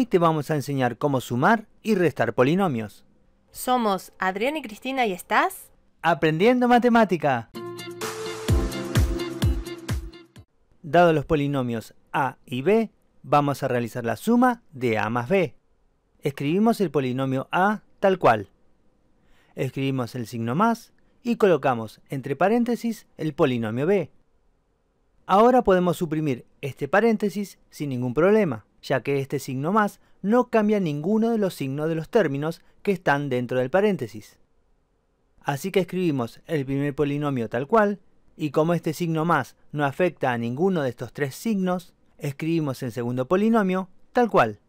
Hoy te vamos a enseñar cómo sumar y restar polinomios. Somos Adrián y Cristina y estás aprendiendo matemática. Dados los polinomios a y b, vamos a realizar la suma de a más b. Escribimos el polinomio a tal cual. Escribimos el signo más y colocamos entre paréntesis el polinomio b. Ahora podemos suprimir este paréntesis sin ningún problema ya que este signo más no cambia ninguno de los signos de los términos que están dentro del paréntesis. Así que escribimos el primer polinomio tal cual, y como este signo más no afecta a ninguno de estos tres signos, escribimos el segundo polinomio tal cual.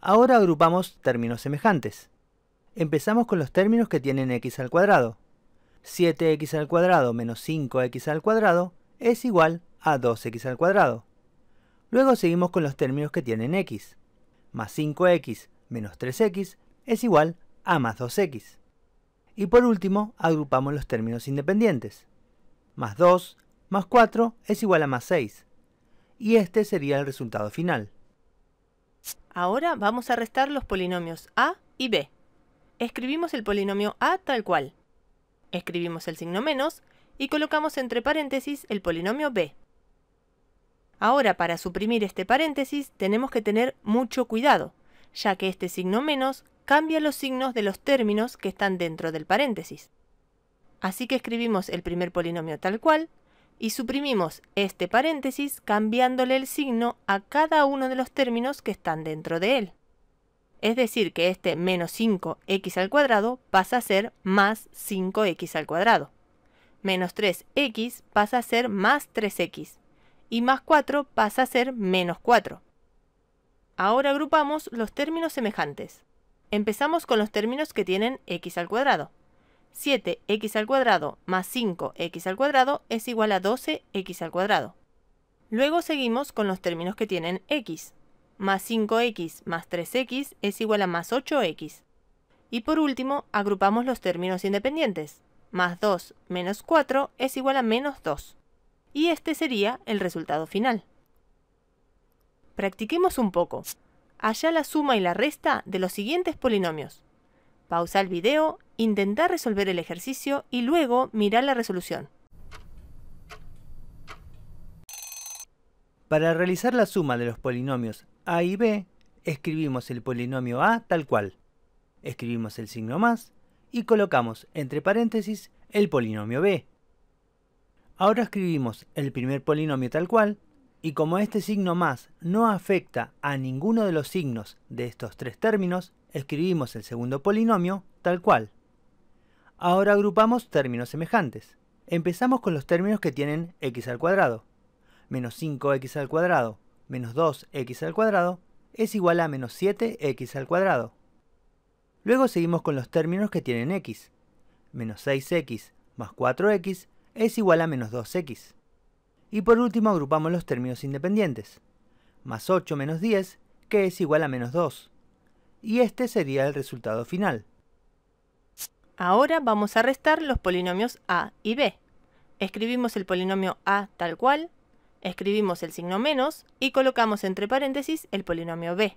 Ahora agrupamos términos semejantes. Empezamos con los términos que tienen x al cuadrado. 7x al cuadrado menos 5x al cuadrado es igual a 2x al cuadrado. Luego seguimos con los términos que tienen x. Más 5x menos 3x es igual a más 2x. Y por último, agrupamos los términos independientes. Más 2 más 4 es igual a más 6. Y este sería el resultado final. Ahora vamos a restar los polinomios a y b. Escribimos el polinomio a tal cual. Escribimos el signo menos y colocamos entre paréntesis el polinomio b. Ahora, para suprimir este paréntesis, tenemos que tener mucho cuidado, ya que este signo menos cambia los signos de los términos que están dentro del paréntesis. Así que escribimos el primer polinomio tal cual y suprimimos este paréntesis cambiándole el signo a cada uno de los términos que están dentro de él. Es decir, que este menos 5x al cuadrado pasa a ser más 5x al cuadrado. Menos 3x pasa a ser más 3x y más 4 pasa a ser menos 4. Ahora agrupamos los términos semejantes. Empezamos con los términos que tienen x al cuadrado. 7x al cuadrado más 5x al cuadrado es igual a 12x al cuadrado. Luego seguimos con los términos que tienen x. Más 5x más 3x es igual a más 8x. Y por último, agrupamos los términos independientes. Más 2 menos 4 es igual a menos 2 y este sería el resultado final. Practiquemos un poco. Halla la suma y la resta de los siguientes polinomios. Pausa el video, intenta resolver el ejercicio y luego mira la resolución. Para realizar la suma de los polinomios a y b, escribimos el polinomio a tal cual. Escribimos el signo más y colocamos entre paréntesis el polinomio b. Ahora escribimos el primer polinomio tal cual, y como este signo más no afecta a ninguno de los signos de estos tres términos, escribimos el segundo polinomio tal cual. Ahora agrupamos términos semejantes. Empezamos con los términos que tienen x al cuadrado. Menos 5x al cuadrado menos 2x al cuadrado es igual a menos 7x al cuadrado. Luego seguimos con los términos que tienen x. Menos 6x más 4x es igual a menos 2x. Y por último agrupamos los términos independientes, más 8 menos 10, que es igual a menos 2. Y este sería el resultado final. Ahora vamos a restar los polinomios a y b. Escribimos el polinomio a tal cual, escribimos el signo menos y colocamos entre paréntesis el polinomio b.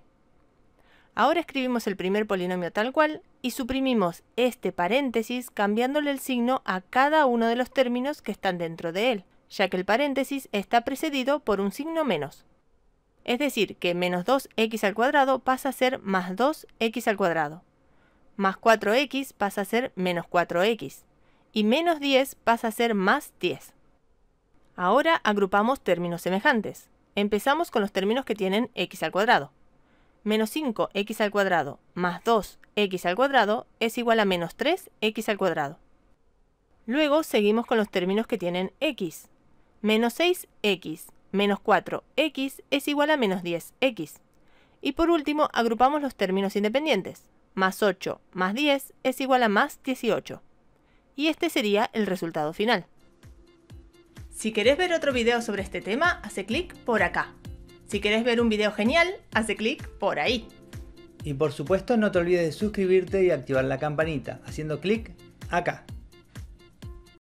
Ahora escribimos el primer polinomio tal cual y suprimimos este paréntesis cambiándole el signo a cada uno de los términos que están dentro de él, ya que el paréntesis está precedido por un signo menos. Es decir, que menos 2x al cuadrado pasa a ser más 2x al cuadrado, más 4x pasa a ser menos 4x y menos 10 pasa a ser más 10. Ahora agrupamos términos semejantes. Empezamos con los términos que tienen x al cuadrado menos 5x al cuadrado más 2x al cuadrado es igual a menos 3x al cuadrado. Luego seguimos con los términos que tienen x. Menos 6x menos 4x es igual a menos 10x. Y por último agrupamos los términos independientes. Más 8 más 10 es igual a más 18. Y este sería el resultado final. Si querés ver otro video sobre este tema, hace clic por acá. Si querés ver un video genial, hace clic por ahí. Y por supuesto no te olvides de suscribirte y activar la campanita, haciendo clic acá.